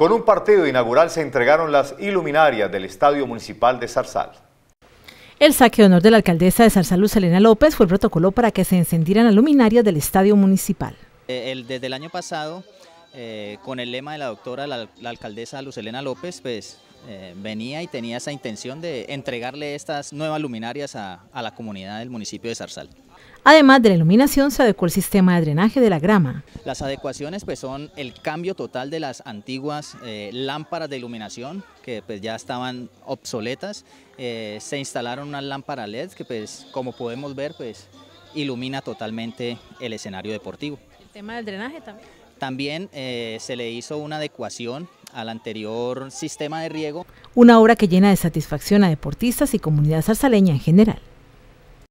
Con un partido inaugural se entregaron las iluminarias del Estadio Municipal de Zarzal. El saque de honor de la alcaldesa de Zarzal, Lucelena López, fue el protocolo para que se encendieran las luminarias del Estadio Municipal. Eh, desde el año pasado, eh, con el lema de la doctora, la, la alcaldesa Lucelena López, pues eh, venía y tenía esa intención de entregarle estas nuevas luminarias a, la comunidad del municipio de Zarzal. Además de la iluminación, se adecuó el sistema de drenaje de la grama. Las adecuaciones pues, son el cambio total de las antiguas eh, lámparas de iluminación que pues, ya estaban obsoletas. Eh, se instalaron unas lámparas LED que, pues, como podemos ver, pues, ilumina totalmente el escenario deportivo. ¿El tema del drenaje también? También eh, se le hizo una adecuación al anterior sistema de riego. Una obra que llena de satisfacción a deportistas y comunidad zarzaleña en general.